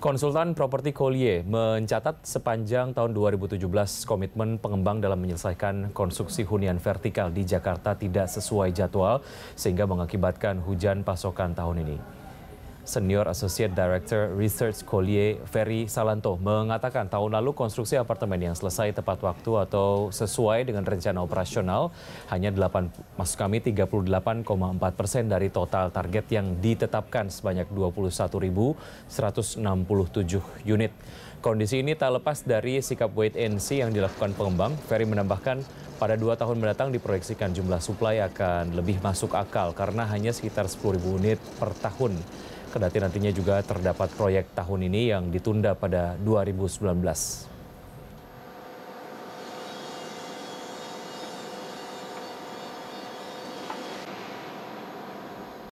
Konsultan Properti Collier mencatat sepanjang tahun 2017 komitmen pengembang dalam menyelesaikan konstruksi hunian vertikal di Jakarta tidak sesuai jadwal sehingga mengakibatkan hujan pasokan tahun ini. Senior Associate Director Research Collier Ferry Salanto mengatakan tahun lalu konstruksi apartemen yang selesai tepat waktu atau sesuai dengan rencana operasional hanya 8 masuk kami 38,4 persen dari total target yang ditetapkan sebanyak 21.167 unit. Kondisi ini tak lepas dari sikap wait and see yang dilakukan pengembang. Ferry menambahkan, pada dua tahun mendatang diproyeksikan jumlah suplai akan lebih masuk akal karena hanya sekitar 10.000 unit per tahun. Kedati nantinya juga terdapat proyek tahun ini yang ditunda pada 2019.